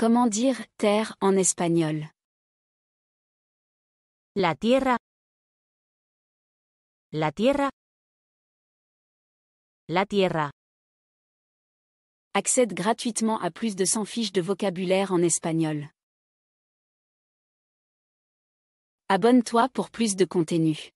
Comment dire terre en espagnol La tierra. La tierra. La tierra. Accède gratuitement à plus de 100 fiches de vocabulaire en espagnol. Abonne-toi pour plus de contenu.